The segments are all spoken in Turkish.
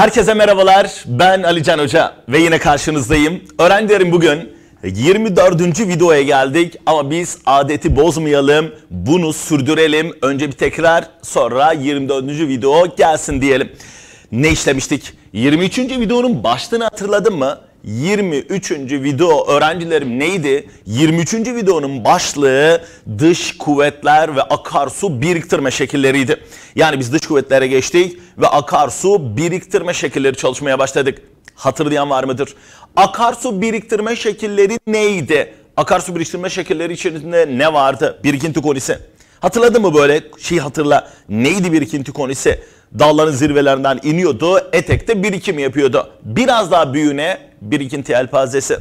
Herkese merhabalar. Ben Alican Hoca ve yine karşınızdayım. Öğrencilerim bugün 24. videoya geldik ama biz adeti bozmayalım. Bunu sürdürelim. Önce bir tekrar sonra 24. video gelsin diyelim. Ne işlemiştik? 23. videonun başlığını hatırladın mı? 23. video öğrencilerim neydi? 23. videonun başlığı dış kuvvetler ve akarsu biriktirme şekilleriydi. Yani biz dış kuvvetlere geçtik ve akarsu biriktirme şekilleri çalışmaya başladık. Hatırlayan var mıdır? Akarsu biriktirme şekilleri neydi? Akarsu biriktirme şekilleri içerisinde ne vardı? Birikinti konisi. Hatırladın mı böyle şey hatırla. Neydi birikinti konisi? Dalların zirvelerinden iniyordu. Etekte birikim yapıyordu. Biraz daha büyüne birikinti elpazesi.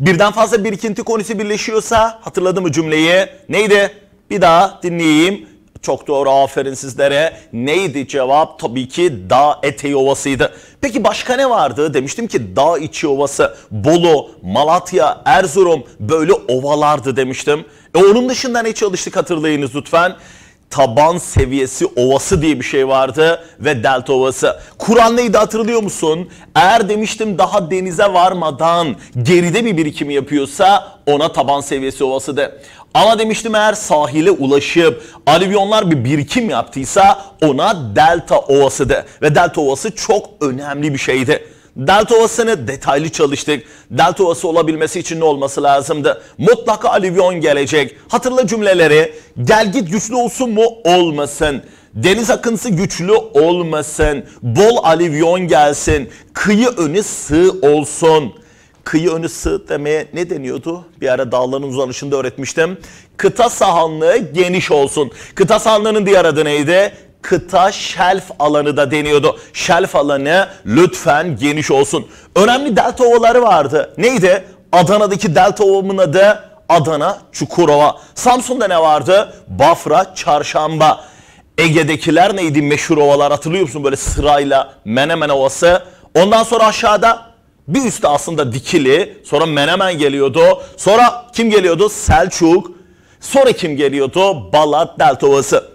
Birden fazla birikinti konusu birleşiyorsa hatırladı mı cümleyi? Neydi? Bir daha dinleyeyim. Çok doğru aferin sizlere. Neydi cevap? Tabii ki dağ eteği ovasıydı. Peki başka ne vardı? Demiştim ki dağ içi ovası, Bolu, Malatya, Erzurum böyle ovalardı demiştim. E onun dışında ne çalıştık hatırlayınız lütfen taban seviyesi ovası diye bir şey vardı ve delta ovası. Kur'an neydi hatırlıyor musun? Eğer demiştim daha denize varmadan geride bir birikimi yapıyorsa ona taban seviyesi ovası de. Ama demiştim eğer sahile ulaşıp alüvyonlar bir birikim yaptıysa ona delta ovası de. Ve delta ovası çok önemli bir şeydi. Delta Ovası'nı detaylı çalıştık. Delta Ovası olabilmesi için ne olması lazımdı? Mutlaka alivyon gelecek. Hatırla cümleleri. Gel git güçlü olsun mu? Olmasın. Deniz akıntısı güçlü olmasın. Bol alivyon gelsin. Kıyı önü sığ olsun. Kıyı önü sığ demeye ne deniyordu? Bir ara dağların uzanışında öğretmiştim. Kıta sahanlığı geniş olsun. Kıta sahanlığının diğer adı neydi? kıta şelf alanı da deniyordu. Şelf alanı lütfen geniş olsun. Önemli delta ovaları vardı. Neydi? Adana'daki delta ovamın adı Adana Çukurova. Samsun'da ne vardı? Bafra Çarşamba. Ege'dekiler neydi meşhur ovalar hatırlıyor musun böyle sırayla Menemen Ovası. Ondan sonra aşağıda bir üstte aslında Dikili, sonra Menemen geliyordu. Sonra kim geliyordu? Selçuk. Sonra kim geliyordu? Balat Delta Ovası.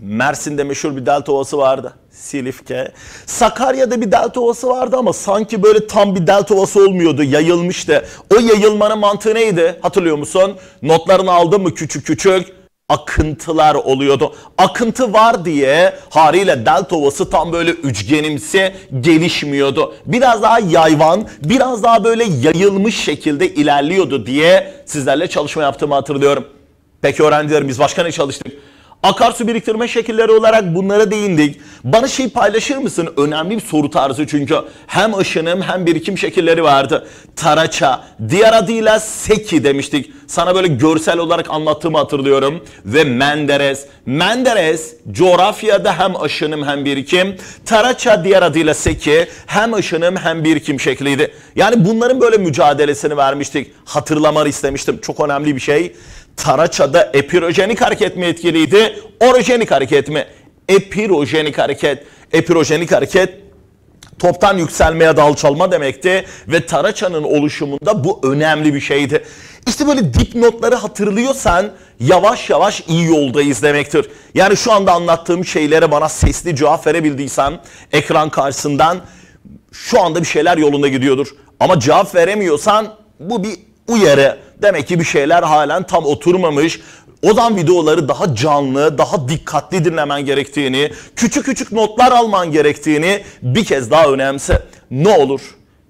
Mersin'de meşhur bir delta ovası vardı. Silifke. Sakarya'da bir delta ovası vardı ama sanki böyle tam bir delta ovası olmuyordu. Yayılmıştı. O yayılmanın mantığı neydi? Hatırlıyor musun? Notlarını aldın mı küçük küçük? akıntılar oluyordu. Akıntı var diye haliyle delta ovası tam böyle üçgenimsi gelişmiyordu. Biraz daha yayvan, biraz daha böyle yayılmış şekilde ilerliyordu diye sizlerle çalışma yaptığımı hatırlıyorum. Peki öğrencilerimiz başka ne çalıştık? Akarsu biriktirme şekilleri olarak bunlara değindik. Bana şey paylaşır mısın? Önemli bir soru tarzı çünkü. Hem ışınım hem birikim şekilleri vardı. Taraça, diğer adıyla seki demiştik. Sana böyle görsel olarak anlattığımı hatırlıyorum. Ve Menderes. Menderes coğrafyada hem ışınım hem birikim. Taraça diğer adıyla seki hem ışınım hem birikim şekliydi. Yani bunların böyle mücadelesini vermiştik. Hatırlamanı istemiştim. Çok önemli bir şey. Taraça'da epirojenik hareket mi etkiliydi? Orojenik hareket mi? Epirojenik hareket. Epirojenik hareket toptan yükselmeye dalçalma demekti ve taraçanın oluşumunda bu önemli bir şeydi. İşte böyle dipnotları hatırlıyorsan yavaş yavaş iyi yoldayız demektir. Yani şu anda anlattığım şeylere bana sesli cevap verebildiysen ekran karşısından şu anda bir şeyler yolunda gidiyordur. Ama cevap veremiyorsan bu bir uyarı. Demek ki bir şeyler halen tam oturmamış. O videoları daha canlı, daha dikkatli dinlemen gerektiğini, küçük küçük notlar alman gerektiğini bir kez daha önemse. Ne olur?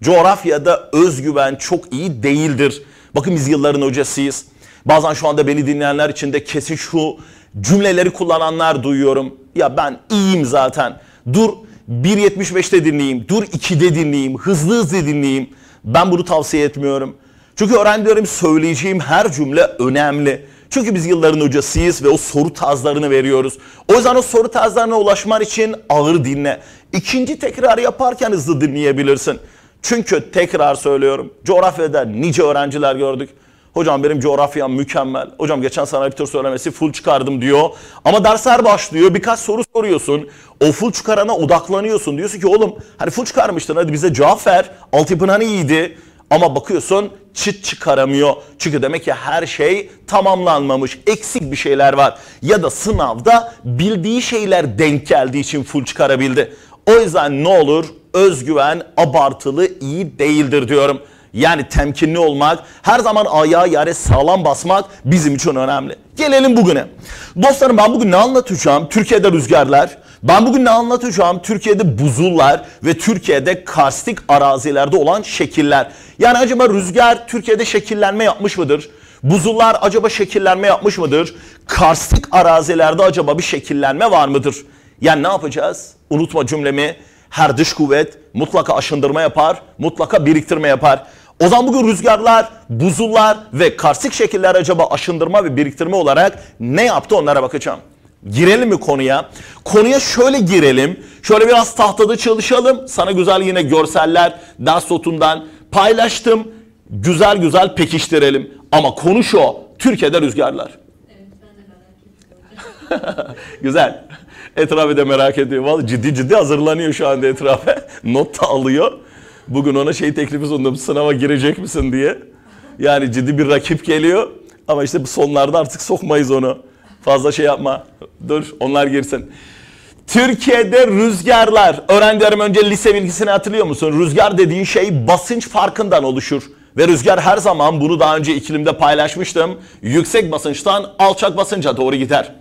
Coğrafyada özgüven çok iyi değildir. Bakın biz yılların hocasıyız. Bazen şu anda beni dinleyenler için de kesin şu cümleleri kullananlar duyuyorum. Ya ben iyiyim zaten. Dur 1.75'te dinleyeyim, dur 2'de dinleyeyim, hızlı hızlı dinleyeyim. Ben bunu tavsiye etmiyorum. Çünkü öğrencilerim söyleyeceğim her cümle önemli. Çünkü biz yılların hocasıyız ve o soru tarzlarını veriyoruz. O yüzden o soru tarzlarına ulaşman için ağır dinle. İkinci tekrarı yaparken hızlı dinleyebilirsin. Çünkü tekrar söylüyorum coğrafyada nice öğrenciler gördük. Hocam benim coğrafyam mükemmel. Hocam geçen sana bir tür söylemesi full çıkardım diyor. Ama dersler başlıyor. Birkaç soru soruyorsun. O full çıkarana odaklanıyorsun. Diyorsun ki oğlum hani full çıkarmıştın hadi bize cevap ver. Altyapın hani iyiydi. Ama bakıyorsun çıt çıkaramıyor. Çünkü demek ki her şey tamamlanmamış. Eksik bir şeyler var. Ya da sınavda bildiği şeyler denk geldiği için full çıkarabildi. O yüzden ne olur özgüven abartılı iyi değildir diyorum. Yani temkinli olmak, her zaman ayağa yere sağlam basmak bizim için önemli. Gelelim bugüne. Dostlarım ben bugün ne anlatacağım? Türkiye'de rüzgarlar, ben bugün ne anlatacağım? Türkiye'de buzullar ve Türkiye'de karstik arazilerde olan şekiller. Yani acaba rüzgar Türkiye'de şekillenme yapmış mıdır? Buzullar acaba şekillenme yapmış mıdır? Karstik arazilerde acaba bir şekillenme var mıdır? Yani ne yapacağız? Unutma cümlemi. Her dış kuvvet mutlaka aşındırma yapar, mutlaka biriktirme yapar. O zaman bugün rüzgarlar, buzullar ve karsik şekiller acaba aşındırma ve biriktirme olarak ne yaptı onlara bakacağım. Girelim mi konuya? Konuya şöyle girelim. Şöyle biraz tahtada çalışalım. Sana güzel yine görseller ders notundan paylaştım. Güzel güzel pekiştirelim. Ama konu şu. Türkiye'de rüzgarlar. güzel. Etrafı da merak ediyor. Vallahi ciddi ciddi hazırlanıyor şu anda etrafa. Not da alıyor. Bugün ona şey teklifi sundum sınava girecek misin diye. Yani ciddi bir rakip geliyor ama işte bu sonlarda artık sokmayız onu. Fazla şey yapma. Dur onlar girsin. Türkiye'de rüzgarlar. Öğrencilerim önce lise bilgisini hatırlıyor musun? Rüzgar dediğin şey basınç farkından oluşur. Ve rüzgar her zaman bunu daha önce iklimde paylaşmıştım. Yüksek basınçtan alçak basınca doğru gider.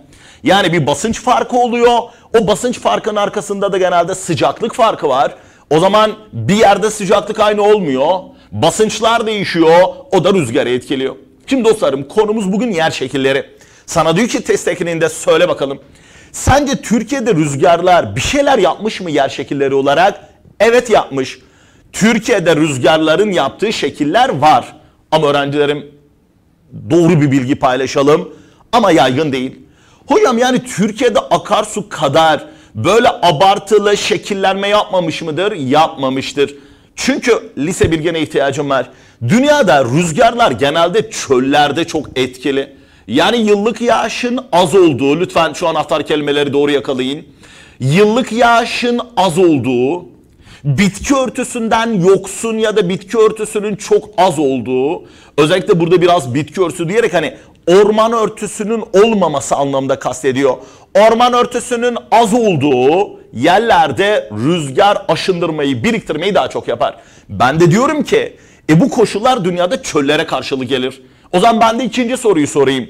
Yani bir basınç farkı oluyor. O basınç farkının arkasında da genelde sıcaklık farkı var. O zaman bir yerde sıcaklık aynı olmuyor. Basınçlar değişiyor. O da rüzgarı etkiliyor. Şimdi dostlarım konumuz bugün yer şekilleri. Sana diyor ki test ekleninde söyle bakalım. Sence Türkiye'de rüzgarlar bir şeyler yapmış mı yer şekilleri olarak? Evet yapmış. Türkiye'de rüzgarların yaptığı şekiller var. Ama öğrencilerim doğru bir bilgi paylaşalım ama yaygın değil. Hocam yani Türkiye'de akarsu kadar böyle abartılı şekillenme yapmamış mıdır? Yapmamıştır. Çünkü lise bilgine ihtiyacım var. Dünyada rüzgarlar genelde çöllerde çok etkili. Yani yıllık yağışın az olduğu, lütfen şu an anahtar kelimeleri doğru yakalayın. Yıllık yağışın az olduğu, bitki örtüsünden yoksun ya da bitki örtüsünün çok az olduğu, özellikle burada biraz bitki örtüsü diyerek hani orman örtüsünün olmaması anlamda kastediyor orman örtüsünün az olduğu yerlerde rüzgar aşındırmayı, biriktirmeyi daha çok yapar. Ben de diyorum ki e bu koşullar dünyada çöllere karşılık gelir. O zaman ben de ikinci soruyu sorayım.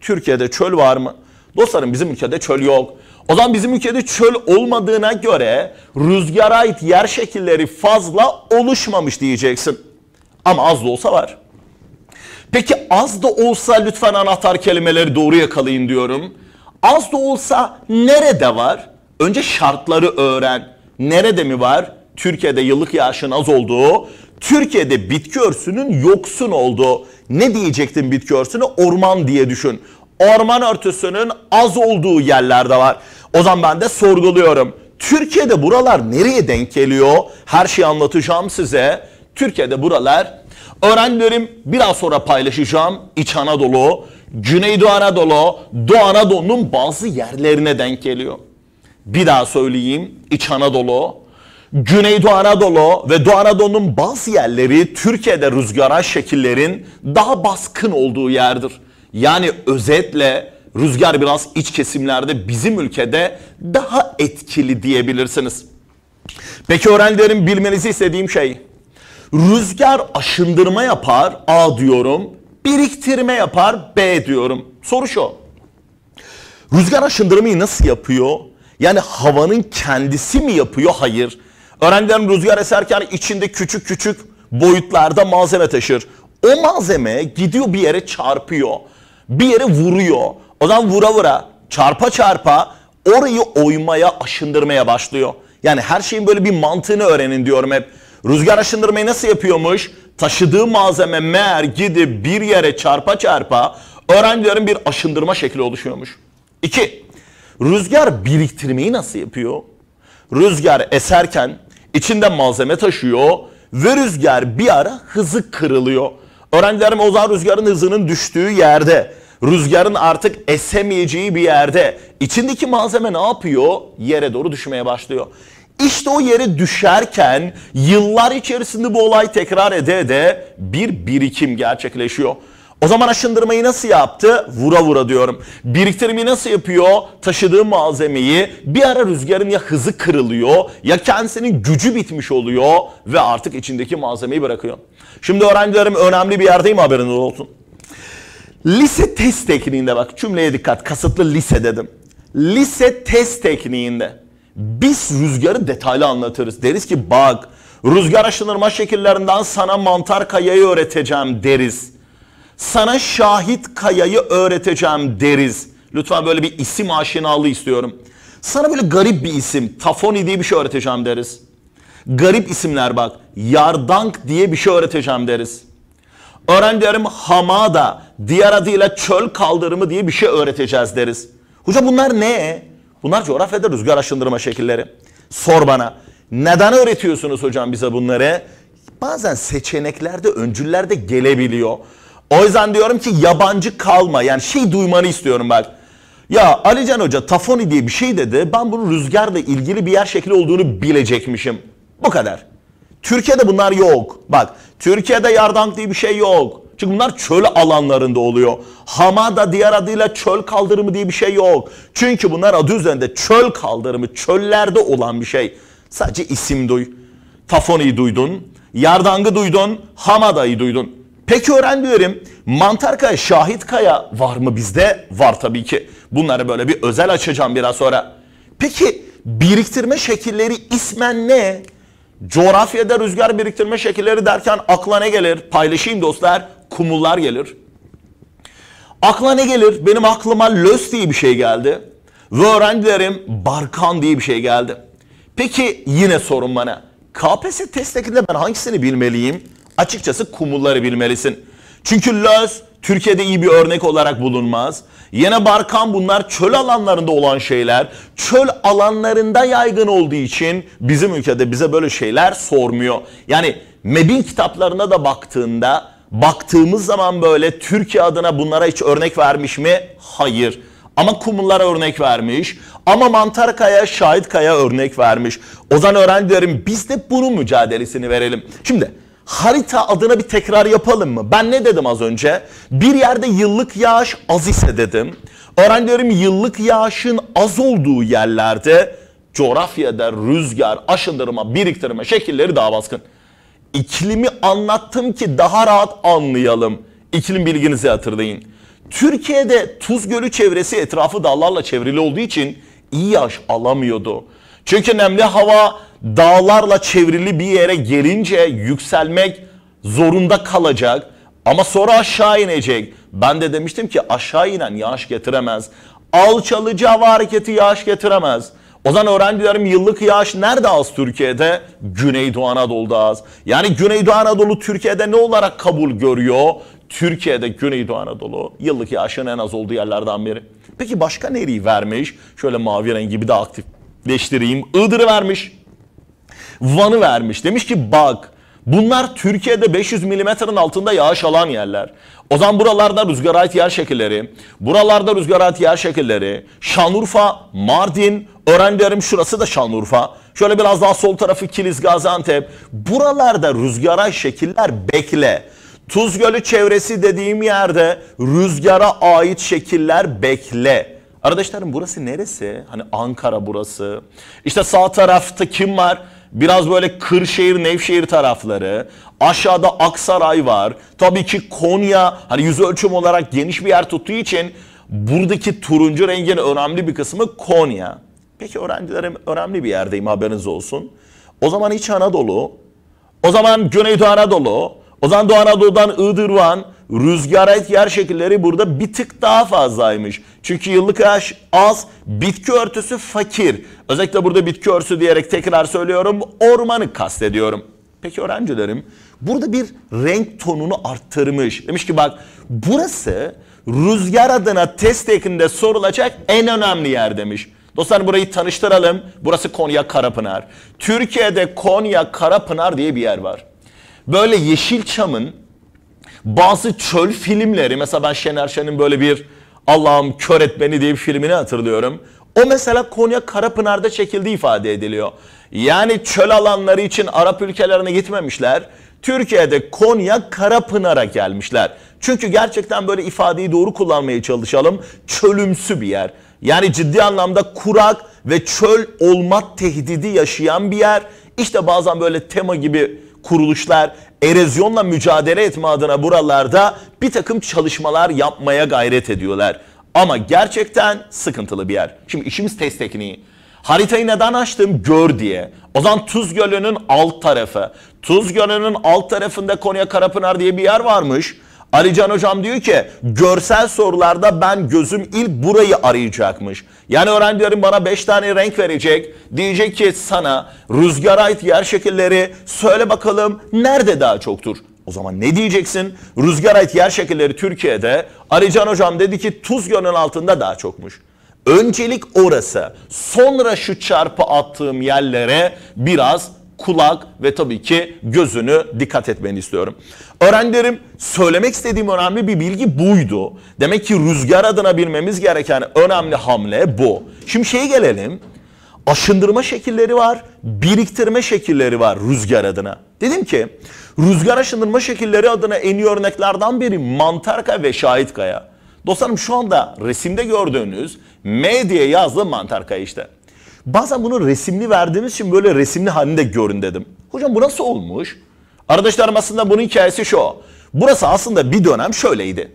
Türkiye'de çöl var mı? Dostlarım bizim ülkede çöl yok. O zaman bizim ülkede çöl olmadığına göre rüzgara ait yer şekilleri fazla oluşmamış diyeceksin. Ama az da olsa var. Peki az da olsa lütfen anahtar kelimeleri doğru yakalayın diyorum. Az da olsa nerede var? Önce şartları öğren. Nerede mi var? Türkiye'de yıllık yağışın az olduğu, Türkiye'de bitki örsünün yoksun olduğu. Ne diyecektin bitki örsünü? Orman diye düşün. Orman örtüsünün az olduğu yerlerde var. O zaman ben de sorguluyorum. Türkiye'de buralar nereye denk geliyor? Her şeyi anlatacağım size. Türkiye'de buralar Öğrencilerim biraz sonra paylaşacağım İç Anadolu, Güneydoğu Anadolu, Doğu Anadolu'nun bazı yerlerine denk geliyor. Bir daha söyleyeyim İç Anadolu, Güneydoğu Anadolu ve Doğu Anadolu'nun bazı yerleri Türkiye'de rüzgara şekillerin daha baskın olduğu yerdir. Yani özetle rüzgar biraz iç kesimlerde bizim ülkede daha etkili diyebilirsiniz. Peki öğrencilerin bilmenizi istediğim şey Rüzgar aşındırma yapar A diyorum. Biriktirme yapar B diyorum. Soru şu. Rüzgar aşındırmayı nasıl yapıyor? Yani havanın kendisi mi yapıyor? Hayır. Öğrencilerim rüzgar eserken içinde küçük küçük boyutlarda malzeme taşır. O malzeme gidiyor bir yere çarpıyor. Bir yere vuruyor. O zaman vura vura çarpa çarpa orayı oymaya, aşındırmaya başlıyor. Yani her şeyin böyle bir mantığını öğrenin diyorum hep. Rüzgar aşındırmayı nasıl yapıyormuş? Taşıdığı malzeme meğer gidip bir yere çarpa çarpa öğrencilerin bir aşındırma şekli oluşuyormuş. İki, rüzgar biriktirmeyi nasıl yapıyor? Rüzgar eserken içinde malzeme taşıyor ve rüzgar bir ara hızı kırılıyor. Öğrencilerim o zaman rüzgarın hızının düştüğü yerde, rüzgarın artık esemeyeceği bir yerde içindeki malzeme ne yapıyor? Yere doğru düşmeye başlıyor. İşte o yere düşerken yıllar içerisinde bu olay tekrar ede de bir birikim gerçekleşiyor. O zaman aşındırmayı nasıl yaptı? Vura vura diyorum. Biriktirmeyi nasıl yapıyor? Taşıdığı malzemeyi bir ara rüzgarın ya hızı kırılıyor ya kendisinin gücü bitmiş oluyor ve artık içindeki malzemeyi bırakıyor. Şimdi öğrencilerim önemli bir yerdeyim haberiniz olsun. Lise test tekniğinde bak cümleye dikkat kasıtlı lise dedim. Lise test tekniğinde biz rüzgarı detaylı anlatırız. Deriz ki bak rüzgar aşınırma şekillerinden sana mantar kayayı öğreteceğim deriz. Sana şahit kayayı öğreteceğim deriz. Lütfen böyle bir isim aşinalığı istiyorum. Sana böyle garip bir isim, Tafoni diye bir şey öğreteceğim deriz. Garip isimler bak, Yardank diye bir şey öğreteceğim deriz. Öğrencilerim Hamada, diğer adıyla çöl kaldırımı diye bir şey öğreteceğiz deriz. Hoca bunlar ne? Bunlar coğrafyada rüzgar aşındırma şekilleri. Sor bana. Neden öğretiyorsunuz hocam bize bunları? Bazen seçeneklerde, öncüllerde gelebiliyor. O yüzden diyorum ki yabancı kalma. Yani şey duymanı istiyorum bak. Ya Alican Hoca Tafoni diye bir şey dedi. Ben bunu rüzgarla ilgili bir yer şekli olduğunu bilecekmişim. Bu kadar. Türkiye'de bunlar yok. Bak Türkiye'de yardank diye bir şey yok. Çünkü bunlar çöl alanlarında oluyor. Hamada diğer adıyla çöl kaldırımı diye bir şey yok. Çünkü bunlar adı üzerinde çöl kaldırımı, çöllerde olan bir şey. Sadece isim duy. Tafoni'yi duydun, Yardang'ı duydun, Hamada'yı duydun. Peki öğrenmiyorum. Mantar kaya, şahit kaya var mı bizde? Var tabii ki. Bunları böyle bir özel açacağım biraz sonra. Peki biriktirme şekilleri ismen ne? Coğrafyada rüzgar biriktirme şekilleri derken akla ne gelir? Paylaşayım dostlar kumullar gelir. Akla ne gelir? Benim aklıma lös diye bir şey geldi. Ve öğrencilerim barkan diye bir şey geldi. Peki yine sorun bana. KPSS testtekinde ben hangisini bilmeliyim? Açıkçası kumulları bilmelisin. Çünkü lös Türkiye'de iyi bir örnek olarak bulunmaz. Yine Barkan bunlar çöl alanlarında olan şeyler. Çöl alanlarında yaygın olduğu için bizim ülkede bize böyle şeyler sormuyor. Yani MEB'in kitaplarına da baktığında Baktığımız zaman böyle Türkiye adına bunlara hiç örnek vermiş mi? Hayır. Ama kumullara örnek vermiş. Ama mantar kaya, şahit kaya örnek vermiş. O zaman öğrencilerim biz de bunun mücadelesini verelim. Şimdi harita adına bir tekrar yapalım mı? Ben ne dedim az önce? Bir yerde yıllık yağış az ise dedim. Öğrencilerim yıllık yağışın az olduğu yerlerde coğrafyada rüzgar, aşındırma, biriktirme şekilleri daha baskın. Iklimi anlattım ki daha rahat anlayalım. İklim bilginizi hatırlayın. Türkiye'de Tuz Gölü çevresi etrafı dağlarla çevrili olduğu için iyi yağış alamıyordu. Çünkü nemli hava dağlarla çevrili bir yere gelince yükselmek zorunda kalacak ama sonra aşağı inecek. Ben de demiştim ki aşağı inen yağış getiremez. Alçalıcı hava hareketi yağış getiremez zaman öğrenci yıllık yağış nerede az Türkiye'de? Güneydoğu Anadolu'da az. Yani Güneydoğu Anadolu Türkiye'de ne olarak kabul görüyor? Türkiye'de Güneydoğu Anadolu yıllık yağışın en az olduğu yerlerden biri. Peki başka nereyi vermiş? Şöyle mavi rengi bir daha aktifleştireyim. Iğdır'ı vermiş. Van'ı vermiş. Demiş ki bak Bunlar Türkiye'de 500 milimetrenin altında yağış alan yerler. O zaman buralarda rüzgar ait yer şekilleri, buralarda rüzgar ait yer şekilleri, Şanlıurfa, Mardin, öğrencilerim şurası da Şanlıurfa. Şöyle biraz daha sol tarafı Kilis, Gaziantep. Buralarda rüzgar şekiller bekle. Tuz Gölü çevresi dediğim yerde rüzgara ait şekiller bekle. Arkadaşlarım burası neresi? Hani Ankara burası. İşte sağ tarafta kim var? Biraz böyle Kırşehir, Nevşehir tarafları. Aşağıda Aksaray var. Tabii ki Konya hani yüz ölçüm olarak geniş bir yer tuttuğu için buradaki turuncu rengin önemli bir kısmı Konya. Peki öğrencilerim önemli bir yerdeyim haberiniz olsun. O zaman iç Anadolu, o zaman Güneydoğu Anadolu, o zaman Doğu Anadolu'dan Iğdır, Rüzgara etkiler şekilleri burada bir tık daha fazlaymış. Çünkü yıllık yaş az, bitki örtüsü fakir. Özellikle burada bitki örtüsü diyerek tekrar söylüyorum, ormanı kastediyorum. Peki öğrencilerim, burada bir renk tonunu arttırmış. Demiş ki bak, burası rüzgar adına test ekinde sorulacak en önemli yer demiş. Dostlar burayı tanıştıralım. Burası Konya Karapınar. Türkiye'de Konya Karapınar diye bir yer var. Böyle yeşil çamın bazı çöl filmleri mesela ben Şener Şen'in böyle bir Allah'ım kör et beni diye bir filmini hatırlıyorum. O mesela Konya Karapınar'da çekildi ifade ediliyor. Yani çöl alanları için Arap ülkelerine gitmemişler. Türkiye'de Konya Karapınar'a gelmişler. Çünkü gerçekten böyle ifadeyi doğru kullanmaya çalışalım. Çölümsü bir yer. Yani ciddi anlamda kurak ve çöl olma tehdidi yaşayan bir yer. İşte bazen böyle tema gibi kuruluşlar erozyonla mücadele etme adına buralarda bir takım çalışmalar yapmaya gayret ediyorlar. Ama gerçekten sıkıntılı bir yer. Şimdi işimiz test tekniği. Haritayı neden açtım? Gör diye. O zaman Tuz Gölü'nün alt tarafı. Tuz Gölü'nün alt tarafında Konya Karapınar diye bir yer varmış. Ali Can Hocam diyor ki görsel sorularda ben gözüm ilk burayı arayacakmış. Yani öğrencilerim bana 5 tane renk verecek. Diyecek ki sana rüzgara ait yer şekilleri söyle bakalım nerede daha çoktur? O zaman ne diyeceksin? Rüzgar ait yer şekilleri Türkiye'de Ali Can Hocam dedi ki tuz gönül altında daha çokmuş. Öncelik orası. Sonra şu çarpı attığım yerlere biraz kulak ve tabii ki gözünü dikkat etmeni istiyorum. Öğrencilerim söylemek istediğim önemli bir bilgi buydu. Demek ki rüzgar adına bilmemiz gereken önemli hamle bu. Şimdi şeye gelelim. Aşındırma şekilleri var, biriktirme şekilleri var rüzgar adına. Dedim ki rüzgar aşındırma şekilleri adına en iyi örneklerden biri mantarka ve şahit kaya. Dostlarım şu anda resimde gördüğünüz M diye yazdı mantarka işte. Bazen bunu resimli verdiğimiz için böyle resimli halinde görün dedim. Hocam bu nasıl olmuş? Arkadaşlarım aslında bunun hikayesi şu. Burası aslında bir dönem şöyleydi.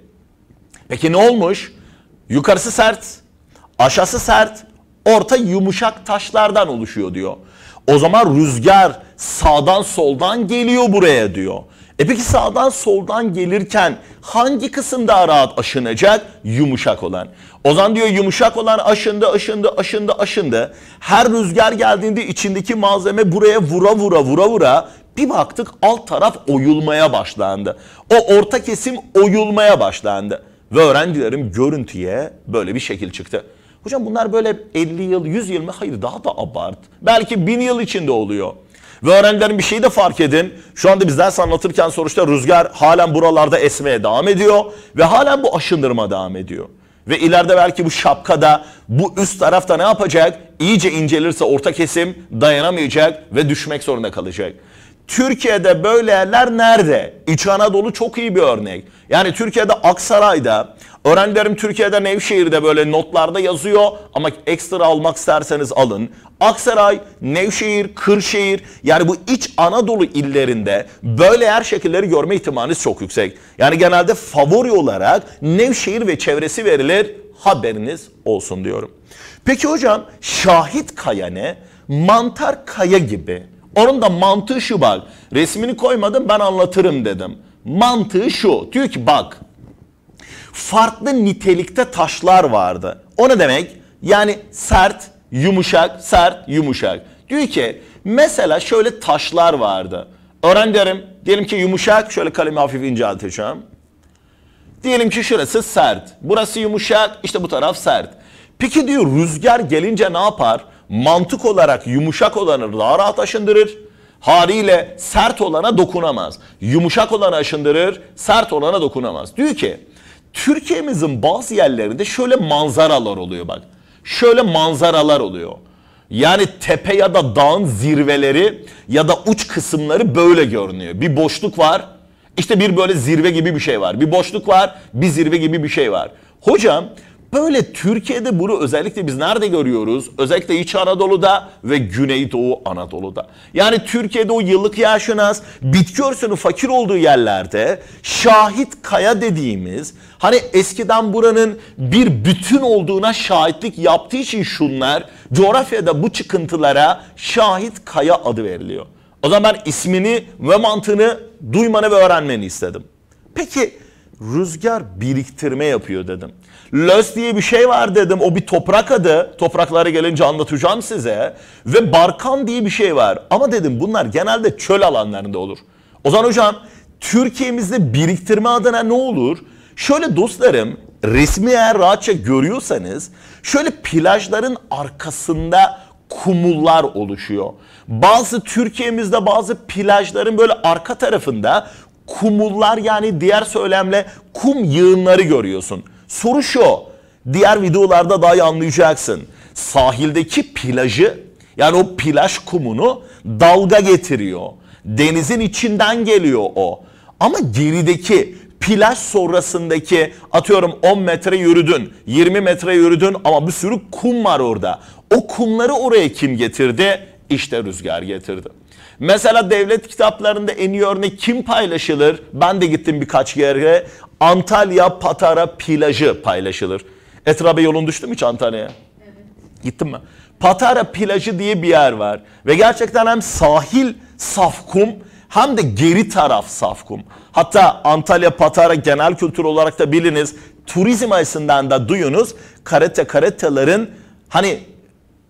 Peki ne olmuş? Yukarısı sert, aşağısı sert, orta yumuşak taşlardan oluşuyor diyor. O zaman rüzgar sağdan soldan geliyor buraya diyor. E peki sağdan soldan gelirken hangi kısım daha rahat aşınacak? Yumuşak olan. Ozan diyor yumuşak olan aşındı, aşındı, aşındı, aşındı. Her rüzgar geldiğinde içindeki malzeme buraya vura vura vura vura bir baktık alt taraf oyulmaya başlandı. O orta kesim oyulmaya başlandı. Ve öğrencilerim görüntüye böyle bir şekil çıktı. Hocam bunlar böyle 50 yıl, 100 yıl mı? Hayır daha da abart. Belki 1000 yıl içinde oluyor. Ve öğrencilerin bir şeyi de fark edin. Şu anda biz ders anlatırken sonuçta rüzgar halen buralarda esmeye devam ediyor. Ve halen bu aşındırma devam ediyor. Ve ileride belki bu şapkada bu üst tarafta ne yapacak? İyice incelirse orta kesim dayanamayacak ve düşmek zorunda kalacak. Türkiye'de böyle yerler nerede? İç Anadolu çok iyi bir örnek. Yani Türkiye'de Aksaray'da, öğrencilerim Türkiye'de Nevşehir'de böyle notlarda yazıyor ama ekstra almak isterseniz alın. Aksaray, Nevşehir, Kırşehir yani bu iç Anadolu illerinde böyle yer şekilleri görme ihtimaliniz çok yüksek. Yani genelde favori olarak Nevşehir ve çevresi verilir haberiniz olsun diyorum. Peki hocam şahit kaya ne? Mantar kaya gibi onun da mantığı şu bak. Resmini koymadım ben anlatırım dedim. Mantığı şu. Diyor ki bak. Farklı nitelikte taşlar vardı. O ne demek? Yani sert, yumuşak, sert, yumuşak. Diyor ki mesela şöyle taşlar vardı. öğren derim diyelim ki yumuşak şöyle kalemi hafif incelteceğim. Diyelim ki şurası sert. Burası yumuşak işte bu taraf sert. Peki diyor rüzgar gelince ne yapar? mantık olarak yumuşak olanı daha rahat aşındırır. Haliyle sert olana dokunamaz. Yumuşak olanı aşındırır, sert olana dokunamaz. Diyor ki Türkiye'mizin bazı yerlerinde şöyle manzaralar oluyor bak. Şöyle manzaralar oluyor. Yani tepe ya da dağın zirveleri ya da uç kısımları böyle görünüyor. Bir boşluk var. İşte bir böyle zirve gibi bir şey var. Bir boşluk var, bir zirve gibi bir şey var. Hocam Böyle Türkiye'de bunu özellikle biz nerede görüyoruz? Özellikle İç Anadolu'da ve Güneydoğu Anadolu'da. Yani Türkiye'de o yıllık yağışın az, bitki örtüsünün fakir olduğu yerlerde şahit kaya dediğimiz hani eskiden buranın bir bütün olduğuna şahitlik yaptığı için şunlar coğrafyada bu çıkıntılara şahit kaya adı veriliyor. O zaman ben ismini ve mantığını duymanı ve öğrenmeni istedim. Peki rüzgar biriktirme yapıyor dedim. Lös diye bir şey var dedim. O bir toprak adı. Topraklara gelince anlatacağım size. Ve Barkan diye bir şey var. Ama dedim bunlar genelde çöl alanlarında olur. Ozan hocam Türkiye'mizde biriktirme adına ne olur? Şöyle dostlarım resmi eğer rahatça görüyorsanız şöyle plajların arkasında kumullar oluşuyor. Bazı Türkiye'mizde bazı plajların böyle arka tarafında kumullar yani diğer söylemle kum yığınları görüyorsun. Soru şu, diğer videolarda daha iyi anlayacaksın. Sahildeki plajı yani o plaj kumunu dalga getiriyor. Denizin içinden geliyor o. Ama gerideki plaj sonrasındaki atıyorum 10 metre yürüdün, 20 metre yürüdün ama bir sürü kum var orada. O kumları oraya kim getirdi? İşte rüzgar getirdi. Mesela devlet kitaplarında en iyi örnek kim paylaşılır? Ben de gittim birkaç yere. Antalya Patara plajı paylaşılır. Etrabe yolun düştü mü hiç Antalya'ya? Evet. Gittin mi? Patara plajı diye bir yer var. Ve gerçekten hem sahil saf kum hem de geri taraf saf kum. Hatta Antalya Patara genel kültür olarak da biliniz. Turizm açısından da duyunuz. Karate karetaların hani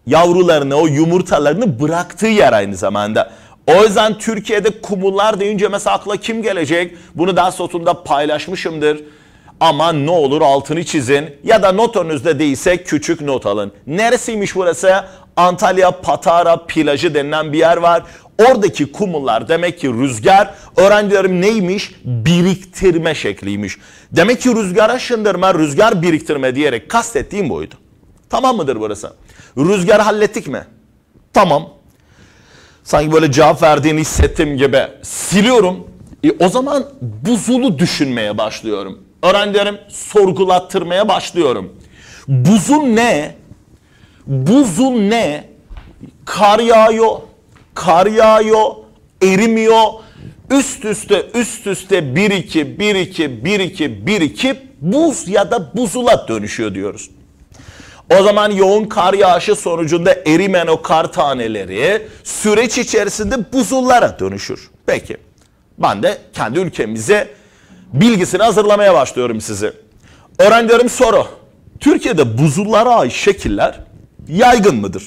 yavrularını, o yumurtalarını bıraktığı yer aynı zamanda. O yüzden Türkiye'de kumullar deyince mesela akla kim gelecek? Bunu daha sotunda paylaşmışımdır. Ama ne olur altını çizin ya da not önünüzde değilse küçük not alın. Neresiymiş burası? Antalya Patara plajı denilen bir yer var. Oradaki kumullar demek ki rüzgar öğrencilerim neymiş? Biriktirme şekliymiş. Demek ki rüzgara şındırma, rüzgar biriktirme diyerek kastettiğim buydu. Tamam mıdır burası? Rüzgar hallettik mi? Tamam sanki böyle cevap verdiğini hissettim gibi siliyorum. E, o zaman buzulu düşünmeye başlıyorum. Öğrencilerim sorgulattırmaya başlıyorum. Buzul ne? Buzul ne? Kar yağıyor, kar yağıyor, erimiyor. Üst üste üst üste bir iki, bir iki, bir iki, bir iki. buz ya da buzula dönüşüyor diyoruz. O zaman yoğun kar yağışı sonucunda erimen o kar taneleri süreç içerisinde buzullara dönüşür. Peki ben de kendi ülkemize bilgisini hazırlamaya başlıyorum sizi. Öğrencilerim soru. Türkiye'de buzullara ait şekiller yaygın mıdır?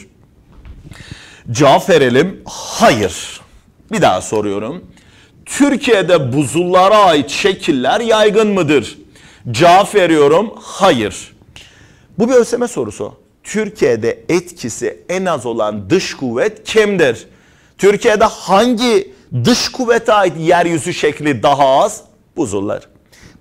Cevap verelim. Hayır. Bir daha soruyorum. Türkiye'de buzullara ait şekiller yaygın mıdır? Cevap veriyorum. Hayır. Bu bir ÖSYM sorusu. Türkiye'de etkisi en az olan dış kuvvet kimdir? Türkiye'de hangi dış kuvvete ait yeryüzü şekli daha az? Buzullar.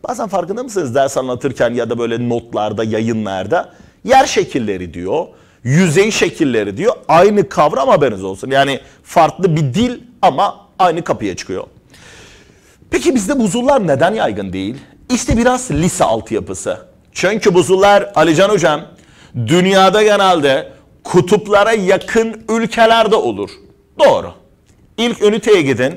Bazen farkında mısınız ders anlatırken ya da böyle notlarda, yayınlarda yer şekilleri diyor, yüzey şekilleri diyor. Aynı kavram haberiniz olsun. Yani farklı bir dil ama aynı kapıya çıkıyor. Peki bizde buzullar neden yaygın değil? İşte biraz lise altyapısı. Çünkü buzullar Alican hocam dünyada genelde kutuplara yakın ülkelerde olur. Doğru. İlk üniteye gidin.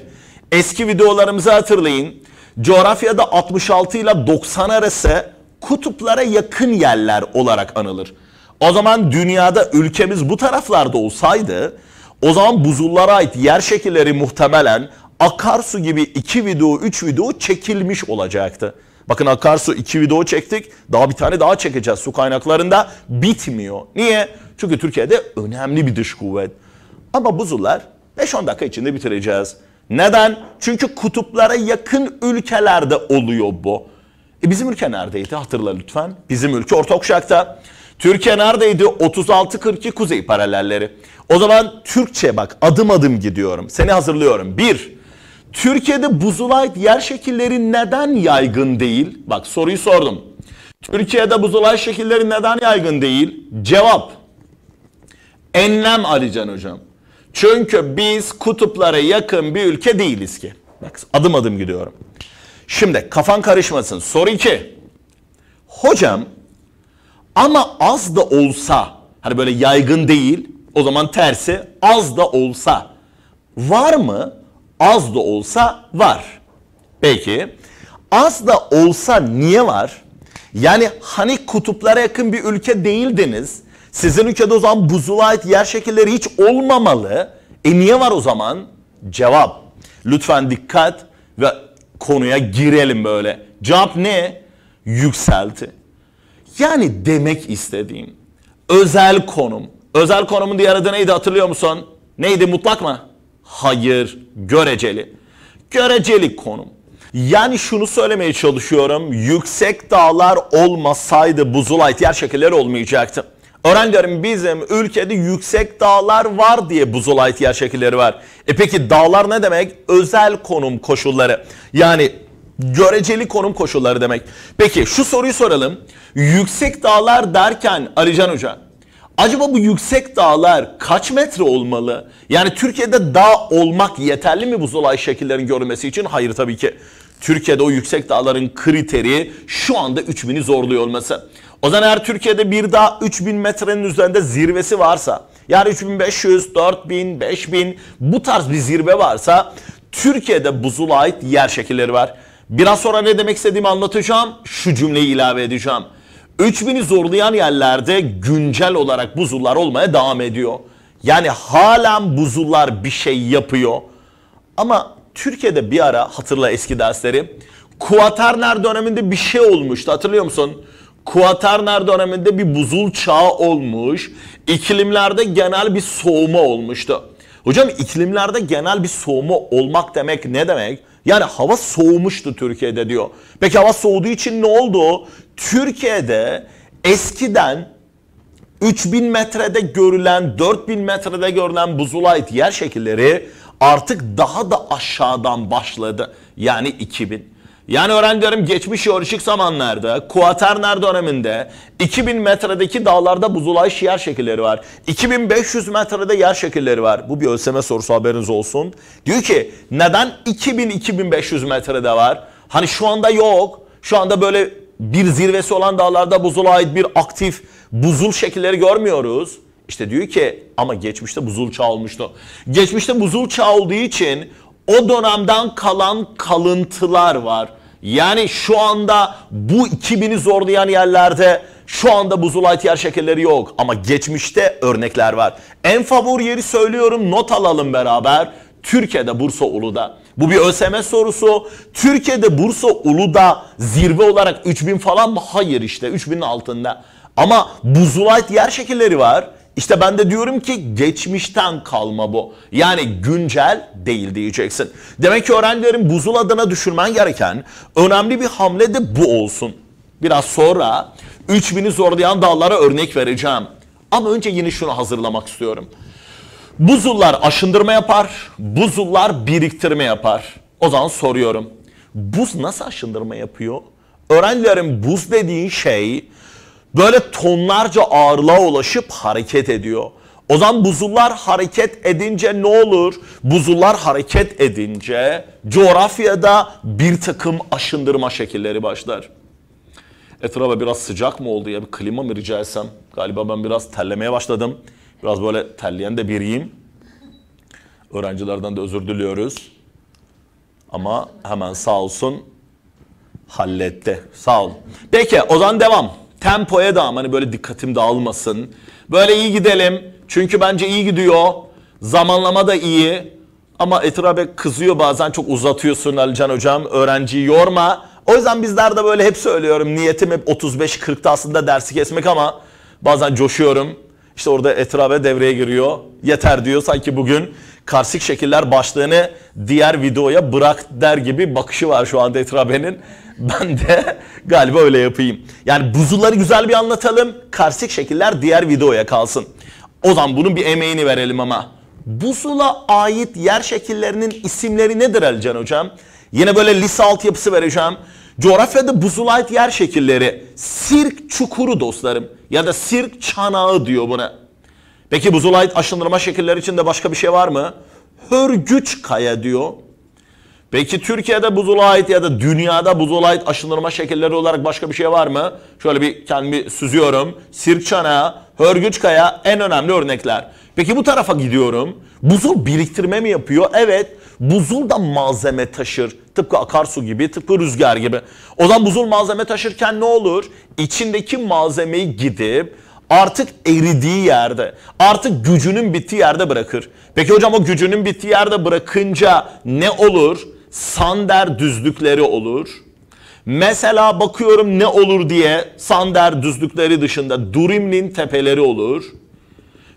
Eski videolarımızı hatırlayın. Coğrafyada 66 ile 90 arası kutuplara yakın yerler olarak anılır. O zaman dünyada ülkemiz bu taraflarda olsaydı o zaman buzullara ait yer şekilleri muhtemelen akarsu gibi 2 video 3 video çekilmiş olacaktı. Bakın akarsu iki video çektik. Daha bir tane daha çekeceğiz su kaynaklarında. Bitmiyor. Niye? Çünkü Türkiye'de önemli bir dış kuvvet. Ama buzullar 5-10 dakika içinde bitireceğiz. Neden? Çünkü kutuplara yakın ülkelerde oluyor bu. E bizim ülke neredeydi? Hatırla lütfen. Bizim ülke Orta Okşak'ta. Türkiye neredeydi? 36-42 kuzey paralelleri. O zaman Türkçe bak adım adım gidiyorum. Seni hazırlıyorum. 1. Türkiye'de buzula yer şekilleri neden yaygın değil? Bak soruyu sordum. Türkiye'de buzula şekilleri neden yaygın değil? Cevap. Enlem Alican hocam. Çünkü biz kutuplara yakın bir ülke değiliz ki. Bak adım adım gidiyorum. Şimdi kafan karışmasın. Soru 2. Hocam ama az da olsa hani böyle yaygın değil o zaman tersi az da olsa var mı Az da olsa var. Peki az da olsa niye var? Yani hani kutuplara yakın bir ülke değildiniz. Sizin ülkede o zaman buzula ait yer şekilleri hiç olmamalı. E niye var o zaman? Cevap. Lütfen dikkat ve konuya girelim böyle. Cevap ne? Yükselti. Yani demek istediğim özel konum. Özel konumun diğer adı neydi hatırlıyor musun? Neydi mutlak mı? Hayır, göreceli. Göreceli konum. Yani şunu söylemeye çalışıyorum. Yüksek dağlar olmasaydı buzulay diğer şekiller olmayacaktı. Öğrencilerim bizim ülkede yüksek dağlar var diye buzula ihtiyaç şekilleri var. E peki dağlar ne demek? Özel konum koşulları. Yani göreceli konum koşulları demek. Peki şu soruyu soralım. Yüksek dağlar derken Alican Hoca Acaba bu yüksek dağlar kaç metre olmalı? Yani Türkiye'de dağ olmak yeterli mi bu olay şekillerin görülmesi için? Hayır tabii ki. Türkiye'de o yüksek dağların kriteri şu anda 3000'i zorluyor olması. O zaman eğer Türkiye'de bir dağ 3000 metrenin üzerinde zirvesi varsa yani 3500, 4000, 5000 bu tarz bir zirve varsa Türkiye'de buzula ait yer şekilleri var. Biraz sonra ne demek istediğimi anlatacağım. Şu cümleyi ilave edeceğim. 3000'i zorlayan yerlerde güncel olarak buzullar olmaya devam ediyor. Yani halen buzullar bir şey yapıyor. Ama Türkiye'de bir ara hatırla eski dersleri. Kuaterner döneminde bir şey olmuştu hatırlıyor musun? Kuaterner döneminde bir buzul çağı olmuş. İklimlerde genel bir soğuma olmuştu. Hocam iklimlerde genel bir soğuma olmak demek ne demek? Yani hava soğumuştu Türkiye'de diyor. Peki hava soğuduğu için ne oldu? Türkiye'de eskiden 3000 metrede görülen, 4000 metrede görülen buzula yer şekilleri artık daha da aşağıdan başladı. Yani 2000. Yani öğrencilerim geçmiş yoğrışık zamanlarda, kuaterner döneminde 2000 metredeki dağlarda buzulaş yer şekilleri var. 2500 metrede yer şekilleri var. Bu bir ölseme sorusu haberiniz olsun. Diyor ki neden 2000-2500 metrede var? Hani şu anda yok. Şu anda böyle bir zirvesi olan dağlarda buzula ait bir aktif buzul şekilleri görmüyoruz. İşte diyor ki ama geçmişte buzul çağı olmuştu. Geçmişte buzul çağı olduğu için o dönemden kalan kalıntılar var. Yani şu anda bu 2000'i zorlayan yerlerde şu anda buzul ait yer şekilleri yok ama geçmişte örnekler var. En favori yeri söylüyorum not alalım beraber. Türkiye'de Bursa Ulu'da. Bu bir ÖSM sorusu. Türkiye'de Bursa Uludağ zirve olarak 3000 falan mı? Hayır işte 3000'in altında. Ama buzulait yer şekilleri var. İşte ben de diyorum ki geçmişten kalma bu. Yani güncel değil diyeceksin. Demek ki öğrencilerin buzul adına düşürmen gereken önemli bir hamle de bu olsun. Biraz sonra 3000'i zorlayan dağlara örnek vereceğim. Ama önce yine şunu hazırlamak istiyorum. Buzullar aşındırma yapar, buzullar biriktirme yapar. O zaman soruyorum. Buz nasıl aşındırma yapıyor? Öğrencilerim buz dediğin şey böyle tonlarca ağırlığa ulaşıp hareket ediyor. O zaman buzullar hareket edince ne olur? Buzullar hareket edince coğrafyada bir takım aşındırma şekilleri başlar. Etrafa biraz sıcak mı oldu ya bir klima mı rica etsem? Galiba ben biraz terlemeye başladım. Biraz böyle terleyen de biriyim. Öğrencilerden de özür diliyoruz. Ama hemen sağ olsun halletti. Sağ ol. Peki o zaman devam. Tempoya da, Hani böyle dikkatim dağılmasın. Böyle iyi gidelim. Çünkü bence iyi gidiyor. Zamanlama da iyi. Ama etrafa kızıyor bazen çok uzatıyorsun Alican hocam. Öğrenciyi yorma. O yüzden bizler de böyle hep söylüyorum. Niyetim hep 35-40'ta aslında dersi kesmek ama bazen coşuyorum. İşte orada etrabe devreye giriyor. Yeter diyor sanki bugün karsik şekiller başlığını diğer videoya bırak der gibi bakışı var şu anda etrabenin. Ben de galiba öyle yapayım. Yani buzulları güzel bir anlatalım. Karsik şekiller diğer videoya kalsın. O zaman bunun bir emeğini verelim ama. Buzula ait yer şekillerinin isimleri nedir Alican Hocam? Yine böyle lise altyapısı vereceğim. Coğrafyada buzula ait yer şekilleri. Sirk çukuru dostlarım ya da sirk çanağı diyor buna. Peki buzul ait aşındırma şekilleri için de başka bir şey var mı? Hörgüç kaya diyor. Peki Türkiye'de buzula ait ya da dünyada buzula ait aşındırma şekilleri olarak başka bir şey var mı? Şöyle bir kendimi süzüyorum. Sirk çanağı, hörgüç kaya en önemli örnekler. Peki bu tarafa gidiyorum. Buzul biriktirme mi yapıyor? Evet. Buzul da malzeme taşır. Tıpkı akarsu gibi, tıpkı rüzgar gibi. O zaman buzul malzeme taşırken ne olur? İçindeki malzemeyi gidip artık eridiği yerde, artık gücünün bittiği yerde bırakır. Peki hocam o gücünün bittiği yerde bırakınca ne olur? Sander düzlükleri olur. Mesela bakıyorum ne olur diye Sander düzlükleri dışında Durimlin tepeleri olur.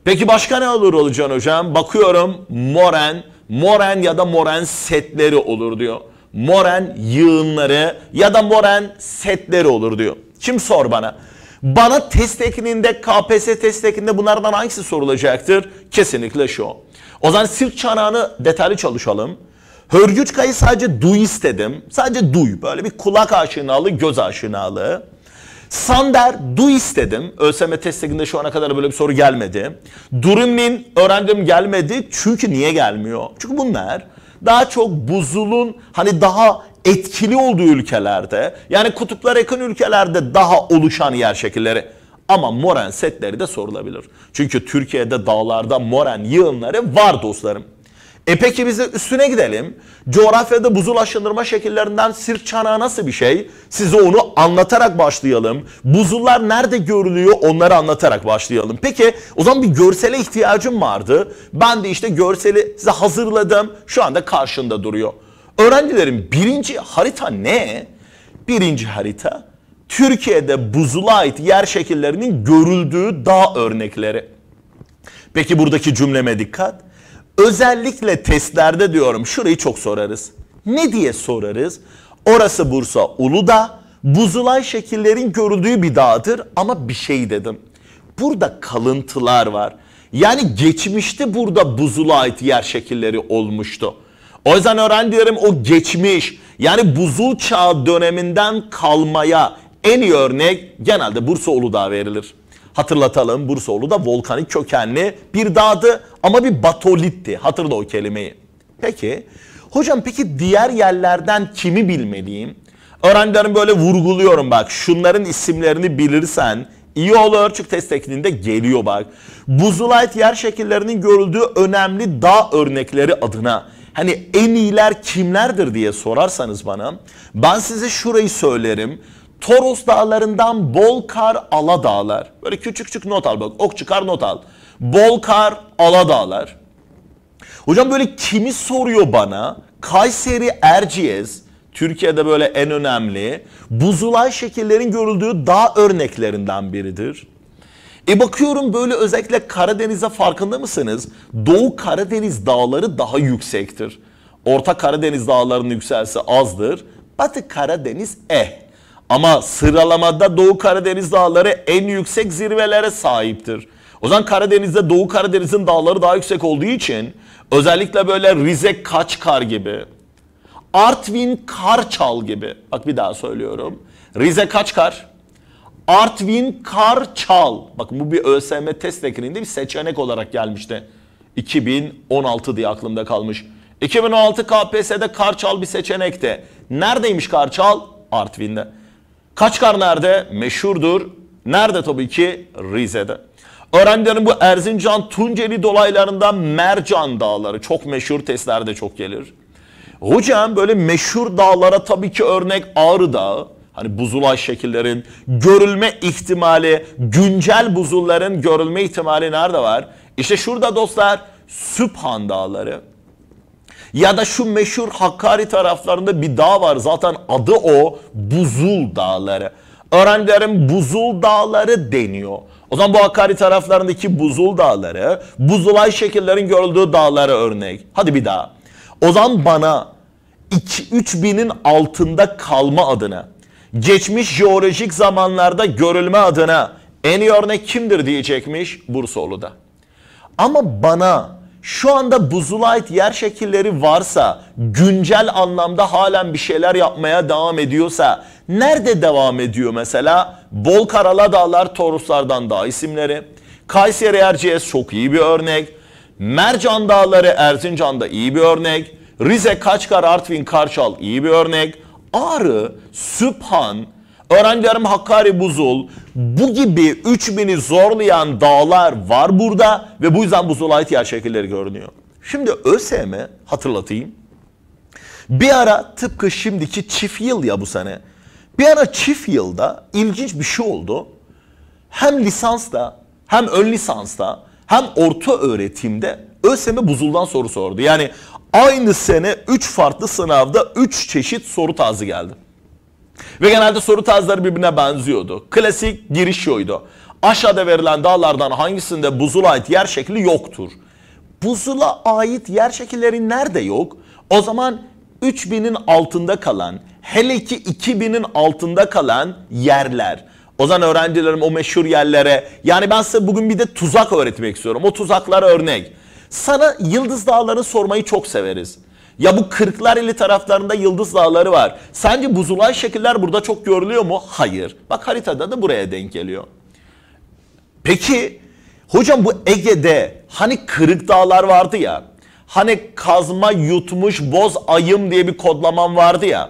Peki başka ne olur olacaksın hocam? Bakıyorum Moren moren ya da moren setleri olur diyor. Moren yığınları ya da moren setleri olur diyor. Kim sor bana? Bana test ekninde, KPSS test ekninde bunlardan hangisi sorulacaktır? Kesinlikle şu. O zaman sirk çanağını detaylı çalışalım. Hörgüç kayı sadece duy istedim. Sadece duy. Böyle bir kulak aşinalığı, göz aşinalığı. Sander Du istedim. ÖSM test şu ana kadar böyle bir soru gelmedi. Durumlin öğrendim gelmedi. Çünkü niye gelmiyor? Çünkü bunlar daha çok buzulun hani daha etkili olduğu ülkelerde yani kutuplara yakın ülkelerde daha oluşan yer şekilleri. Ama moren setleri de sorulabilir. Çünkü Türkiye'de dağlarda moren yığınları var dostlarım. E peki biz de üstüne gidelim. Coğrafyada buzulaşındırma şekillerinden sirk çanağı nasıl bir şey? Size onu anlatarak başlayalım. Buzullar nerede görülüyor onları anlatarak başlayalım. Peki o zaman bir görsele ihtiyacım vardı. Ben de işte görseli size hazırladım. Şu anda karşında duruyor. Öğrencilerin birinci harita ne? Birinci harita Türkiye'de buzula ait yer şekillerinin görüldüğü dağ örnekleri. Peki buradaki cümleme dikkat. Özellikle testlerde diyorum şurayı çok sorarız. Ne diye sorarız? Orası Bursa Uludağ. Buzulay şekillerin görüldüğü bir dağdır ama bir şey dedim. Burada kalıntılar var. Yani geçmişte burada buzula ait yer şekilleri olmuştu. O yüzden öğren diyorum o geçmiş yani buzul çağı döneminden kalmaya en iyi örnek genelde Bursa Uludağ verilir. Hatırlatalım Bursaoğlu da volkanik kökenli bir dağdı ama bir batolitti. Hatırla o kelimeyi. Peki hocam peki diğer yerlerden kimi bilmeliyim? Öğrencilerim böyle vurguluyorum bak şunların isimlerini bilirsen iyi olur çünkü test tekniğinde geliyor bak. Buzulait yer şekillerinin görüldüğü önemli dağ örnekleri adına hani en iyiler kimlerdir diye sorarsanız bana ben size şurayı söylerim. Toros dağlarından bol kar ala dağlar. Böyle küçük küçük not al bak. Ok çıkar not al. Bol kar ala dağlar. Hocam böyle kimi soruyor bana? Kayseri Erciyes. Türkiye'de böyle en önemli buzulay şekillerin görüldüğü dağ örneklerinden biridir. E bakıyorum böyle özellikle Karadeniz'e farkında mısınız? Doğu Karadeniz dağları daha yüksektir. Orta Karadeniz dağlarının yükselsi azdır. Batı Karadeniz eh ama sıralamada Doğu Karadeniz dağları en yüksek zirvelere sahiptir. O zaman Karadeniz'de Doğu Karadeniz'in dağları daha yüksek olduğu için özellikle böyle Rize Kaçkar gibi, Artvin Karçal gibi. Bak bir daha söylüyorum. Rize Kaçkar, Artvin Karçal. Bak bu bir ÖSM test ekranında bir seçenek olarak gelmişti. 2016 diye aklımda kalmış. 2016 KPSS'de Karçal bir seçenekti. Neredeymiş Karçal? Artvin'de. Kaçkar nerede? Meşhurdur. Nerede tabii ki? Rize'de. Öğrencilerin bu Erzincan Tunceli dolaylarında Mercan Dağları çok meşhur testlerde çok gelir. Hocam böyle meşhur dağlara tabii ki örnek Ağrı Dağı. Hani buzulay şekillerin görülme ihtimali, güncel buzulların görülme ihtimali nerede var? İşte şurada dostlar Süphan Dağları. Ya da şu meşhur Hakkari taraflarında bir dağ var. Zaten adı o Buzul Dağları. Öğrencilerim Buzul Dağları deniyor. O zaman bu Hakkari taraflarındaki Buzul Dağları, buzulay şekillerin görüldüğü dağlara örnek. Hadi bir daha. O zaman bana 2-3 binin altında kalma adına, geçmiş jeolojik zamanlarda görülme adına en iyi örnek kimdir diyecekmiş Bursaoğlu'da. Ama bana şu anda buzula yer şekilleri varsa, güncel anlamda halen bir şeyler yapmaya devam ediyorsa, nerede devam ediyor mesela? Bol Karala Dağlar Toruslardan dağ isimleri. Kayseri Erciyes çok iyi bir örnek. Mercan Dağları Erzincan'da iyi bir örnek. Rize Kaçkar Artvin Karşal iyi bir örnek. Ağrı, Süphan, Öğrencilerim Hakkari Buzul bu gibi 3000'i zorlayan dağlar var burada ve bu yüzden buzul buzula ihtiyaç şekilleri görünüyor. Şimdi ÖSYM hatırlatayım. Bir ara tıpkı şimdiki çift yıl ya bu sene. Bir ara çift yılda ilginç bir şey oldu. Hem lisansta hem ön lisansta hem orta öğretimde ÖSYM buzuldan soru sordu. Yani aynı sene 3 farklı sınavda 3 çeşit soru tarzı geldi. Ve genelde soru tarzları birbirine benziyordu. Klasik giriş şuydu. Aşağıda verilen dağlardan hangisinde buzula ait yer şekli yoktur? Buzula ait yer şekilleri nerede yok? O zaman 3000'in altında kalan, hele ki 2000'in altında kalan yerler. O zaman öğrencilerim o meşhur yerlere, yani ben size bugün bir de tuzak öğretmek istiyorum. O tuzaklar örnek. Sana Yıldız Dağları sormayı çok severiz. Ya bu Kırklareli taraflarında Yıldız Dağları var. Sence buzulan şekiller burada çok görülüyor mu? Hayır. Bak haritada da buraya denk geliyor. Peki hocam bu Ege'de hani kırık dağlar vardı ya. Hani kazma yutmuş boz ayım diye bir kodlaman vardı ya.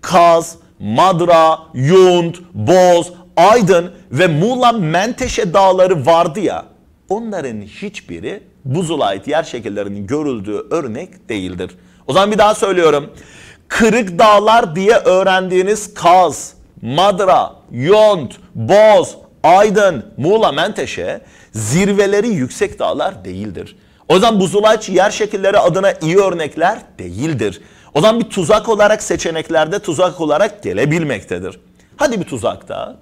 Kaz, Madra, Yunt, Boz, Aydın ve Muğla Menteşe dağları vardı ya. Onların hiçbiri buzula ait yer şekillerinin görüldüğü örnek değildir. O zaman bir daha söylüyorum. Kırık dağlar diye öğrendiğiniz Kaz, Madra, Yont, Boz, Aydın, Muğla, Menteşe zirveleri yüksek dağlar değildir. O zaman buzulaç yer şekilleri adına iyi örnekler değildir. O zaman bir tuzak olarak seçeneklerde tuzak olarak gelebilmektedir. Hadi bir tuzak tuzakta.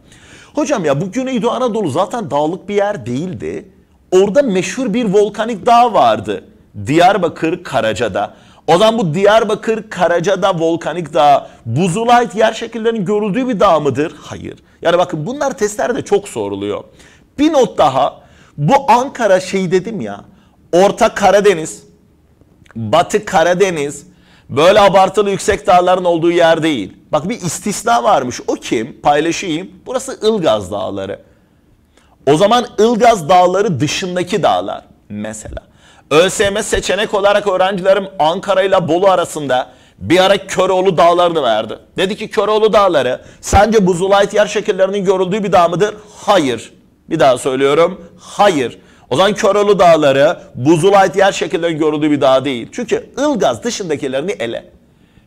Hocam ya bugün İdo Anadolu zaten dağlık bir yer değildi. Orada meşhur bir volkanik dağ vardı. Diyarbakır Karaca'da. O zaman bu Diyarbakır Karacadağ Volkanik Dağı buzula yer şekillerinin görüldüğü bir dağ mıdır? Hayır. Yani bakın bunlar testlerde çok soruluyor. Bir not daha. Bu Ankara şey dedim ya. Orta Karadeniz, Batı Karadeniz, böyle abartılı yüksek dağların olduğu yer değil. Bak bir istisna varmış. O kim? Paylaşayım. Burası Ilgaz Dağları. O zaman Ilgaz Dağları dışındaki dağlar mesela. ÖSM seçenek olarak öğrencilerim Ankara ile Bolu arasında bir ara Köroğlu Dağları'nı verdi. Dedi ki Köroğlu Dağları sence buzulayt yer şekillerinin görüldüğü bir dağ mıdır? Hayır. Bir daha söylüyorum. Hayır. O zaman Köroğlu Dağları buzulayt yer şekillerinin görüldüğü bir dağ değil. Çünkü ılgaz dışındakilerini ele.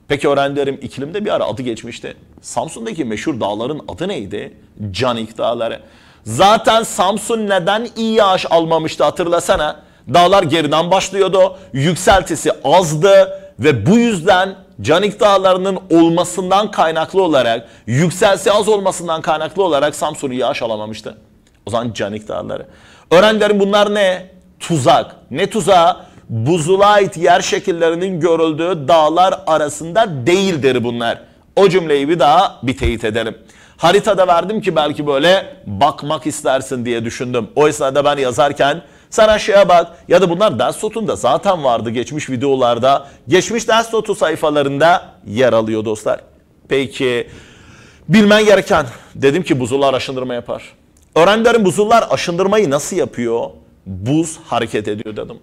Peki öğrencilerim iklimde bir ara adı geçmişti. Samsun'daki meşhur dağların adı neydi? Canik Dağları. Zaten Samsun neden iyi yağış almamıştı hatırlasana. Dağlar geriden başlıyordu. Yükseltisi azdı ve bu yüzden Canik Dağları'nın olmasından kaynaklı olarak, yükselsi az olmasından kaynaklı olarak Samsun'u yağış alamamıştı. O zaman Canik Dağları. Öğrencilerim bunlar ne? Tuzak. Ne tuzağı? Buzula ait yer şekillerinin görüldüğü dağlar arasında değildir bunlar. O cümleyi bir daha bir teyit edelim. Haritada verdim ki belki böyle bakmak istersin diye düşündüm. O esnada ben yazarken sen aşağıya bak ya da bunlar ders notunda zaten vardı geçmiş videolarda. Geçmiş ders notu sayfalarında yer alıyor dostlar. Peki bilmen gereken dedim ki buzullar aşındırma yapar. Öğrencilerin buzullar aşındırmayı nasıl yapıyor? Buz hareket ediyor dedim.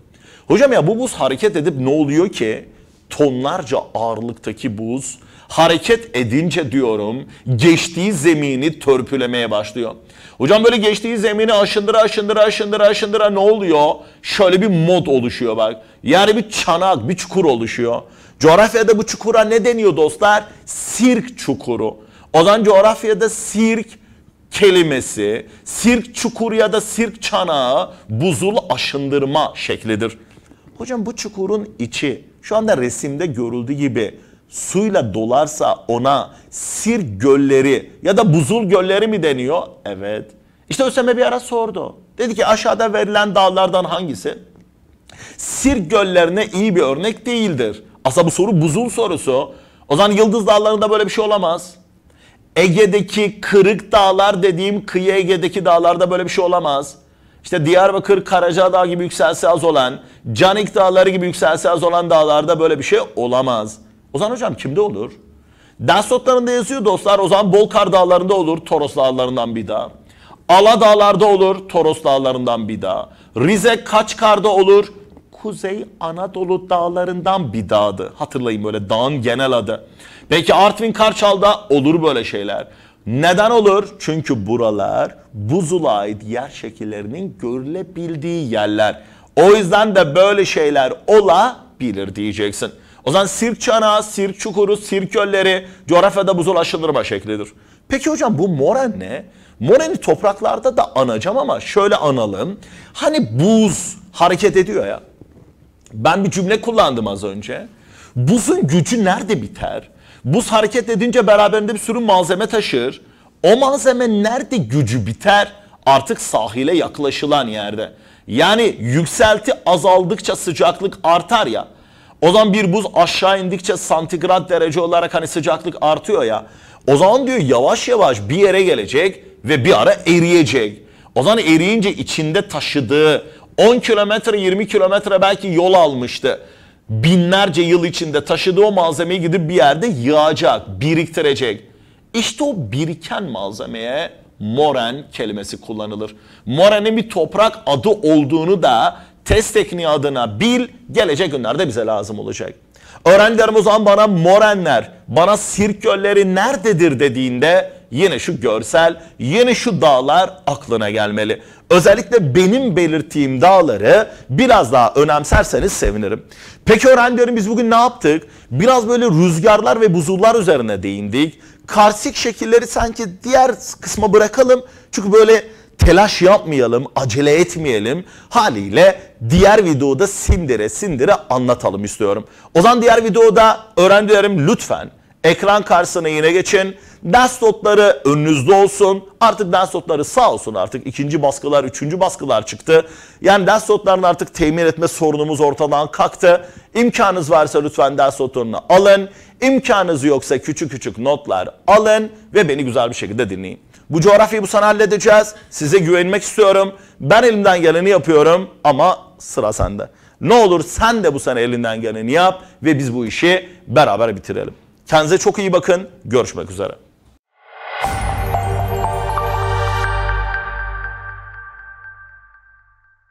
Hocam ya bu buz hareket edip ne oluyor ki? Tonlarca ağırlıktaki buz hareket edince diyorum geçtiği zemini törpülemeye başlıyor. Hocam böyle geçtiği zemini aşındıra aşındıra aşındıra aşındıra ne oluyor? Şöyle bir mod oluşuyor bak. Yani bir çanak, bir çukur oluşuyor. Coğrafyada bu çukura ne deniyor dostlar? Sirk çukuru. O zaman coğrafyada sirk kelimesi, sirk çukur ya da sirk çanağı buzul aşındırma şeklidir. Hocam bu çukurun içi şu anda resimde görüldüğü gibi suyla dolarsa ona sir gölleri ya da buzul gölleri mi deniyor? Evet. İşte Öseme bir ara sordu. Dedi ki aşağıda verilen dağlardan hangisi? Sir göllerine iyi bir örnek değildir. Aslında bu soru buzul sorusu. O zaman Yıldız Dağları'nda böyle bir şey olamaz. Ege'deki kırık dağlar dediğim kıyı Ege'deki dağlarda böyle bir şey olamaz. İşte Diyarbakır, Karacadağ gibi yükselse az olan, Canik Dağları gibi yükselse az olan dağlarda böyle bir şey olamaz. Ozan hocam kimde olur? Ders yazıyor dostlar. Ozan zaman Bolkar dağlarında olur. Toros dağlarından bir dağ. Ala dağlarda olur. Toros dağlarından bir dağ. Rize Kaçkar'da olur. Kuzey Anadolu dağlarından bir dağdı. Hatırlayın böyle dağın genel adı. Peki Artvin Karçal'da olur böyle şeyler. Neden olur? Çünkü buralar buzula ait yer şekillerinin görülebildiği yerler. O yüzden de böyle şeyler olabilir diyeceksin. O zaman sirk çanağı, sirk çukuru, sirk gölleri coğrafyada buzul aşılırma şeklidir. Peki hocam bu moren ne? Moreni topraklarda da anacağım ama şöyle analım. Hani buz hareket ediyor ya. Ben bir cümle kullandım az önce. Buzun gücü nerede biter? Buz hareket edince beraberinde bir sürü malzeme taşır. O malzeme nerede gücü biter? Artık sahile yaklaşılan yerde. Yani yükselti azaldıkça sıcaklık artar ya. O zaman bir buz aşağı indikçe santigrat derece olarak hani sıcaklık artıyor ya. O zaman diyor yavaş yavaş bir yere gelecek ve bir ara eriyecek. O zaman eriyince içinde taşıdığı 10 kilometre 20 kilometre belki yol almıştı. Binlerce yıl içinde taşıdığı o malzemeyi gidip bir yerde yağacak, biriktirecek. İşte o biriken malzemeye moren kelimesi kullanılır. Morenin bir toprak adı olduğunu da test tekniği adına bil gelecek günlerde bize lazım olacak. Öğrencilerim o zaman bana morenler, bana sirkölleri nerededir dediğinde yine şu görsel, yine şu dağlar aklına gelmeli. Özellikle benim belirttiğim dağları biraz daha önemserseniz sevinirim. Peki öğrencilerim biz bugün ne yaptık? Biraz böyle rüzgarlar ve buzullar üzerine değindik. Karsik şekilleri sanki diğer kısma bırakalım. Çünkü böyle telaş yapmayalım, acele etmeyelim. Haliyle diğer videoda sindire sindire anlatalım istiyorum. O zaman diğer videoda öğrencilerim lütfen ekran karşısına yine geçin. Ders notları önünüzde olsun. Artık ders notları sağ olsun artık. ikinci baskılar, üçüncü baskılar çıktı. Yani ders notlarını artık temin etme sorunumuz ortadan kalktı. İmkanınız varsa lütfen ders notlarını alın. İmkanınız yoksa küçük küçük notlar alın ve beni güzel bir şekilde dinleyin. Bu coğrafyayı bu sene halledeceğiz. Size güvenmek istiyorum. Ben elimden geleni yapıyorum ama sıra sende. Ne olur sen de bu sene elinden geleni yap ve biz bu işi beraber bitirelim. Kendinize çok iyi bakın. Görüşmek üzere.